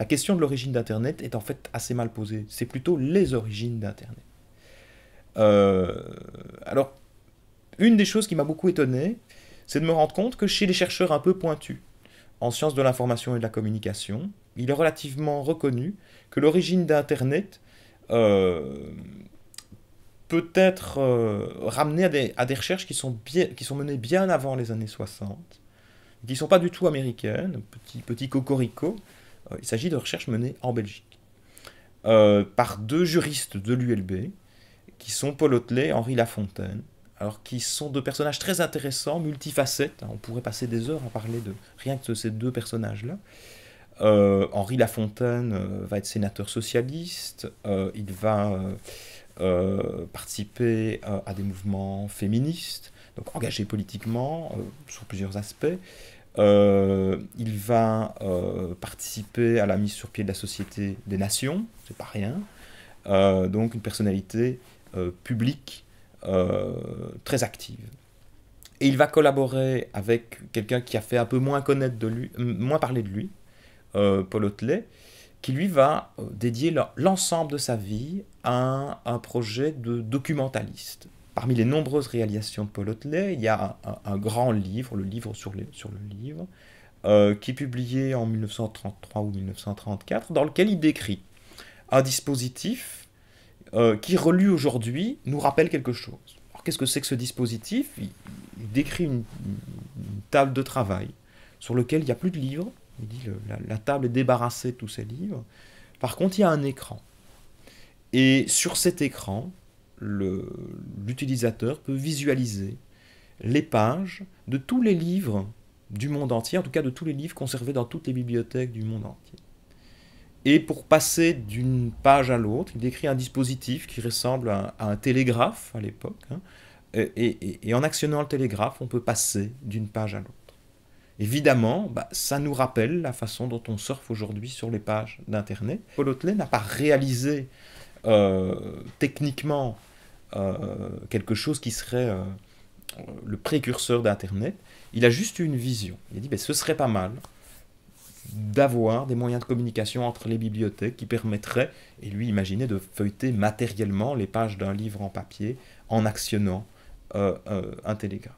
La question de l'origine d'Internet est en fait assez mal posée. C'est plutôt les origines d'Internet. Euh, alors, une des choses qui m'a beaucoup étonné, c'est de me rendre compte que chez les chercheurs un peu pointus en sciences de l'information et de la communication, il est relativement reconnu que l'origine d'Internet euh, peut être euh, ramenée à des, recherches qui sont, menées bien avant les années 60, qui ne sont pas du tout américaines, petit, petit cocorico, euh, il s'agit de recherches menées en Belgique euh, par deux juristes de l'ULB, qui sont Paul Hotelet et Henri Lafontaine, alors qui sont deux personnages très intéressants, multifacettes. Hein. On pourrait passer des heures à parler de rien que de ces deux personnages-là. Euh, Henri Lafontaine va être sénateur socialiste, il va participer à des mouvements féministes, donc engagé politiquement sur plusieurs aspects. Euh, il va euh, participer à la mise sur pied de la Société des Nations, c'est pas rien. Euh, donc une personnalité publique très active. Et il va collaborer avec quelqu'un qui a fait un peu moins connaître de lui, moins parler de lui, Paul Hotelet, qui lui va dédier l'ensemble de sa vie à un projet de documentaliste. Parmi les nombreuses réalisations de Paul Hotelet, il y a un, grand livre, le livre sur, le livre, euh, qui est publié en 1933 ou 1934, dans lequel il décrit un dispositif euh, qui, relu aujourd'hui, nous rappelle quelque chose. Alors qu'est-ce que c'est que ce dispositif il, décrit une, table de travail sur laquelle il n'y a plus de livres. Il dit la, table est débarrassée de tous ces livres. Par contre, il y a un écran. Et sur cet écran, l'utilisateur peut visualiser les pages de tous les livres du monde entier, en tout cas de tous les livres conservés dans toutes les bibliothèques du monde entier. Et pour passer d'une page à l'autre, il décrit un dispositif qui ressemble à, un télégraphe à l'époque. Hein. et, en actionnant le télégraphe, on peut passer d'une page à l'autre. Évidemment, bah, ça nous rappelle la façon dont on surfe aujourd'hui sur les pages d'Internet. Paul n'a pas réalisé euh, techniquement euh, quelque chose qui serait euh, le précurseur d'Internet. Il a juste eu une vision. Il a dit, ben, ce serait pas mal d'avoir des moyens de communication entre les bibliothèques qui permettraient, et lui imaginait de feuilleter matériellement les pages d'un livre en papier en actionnant un télégramme.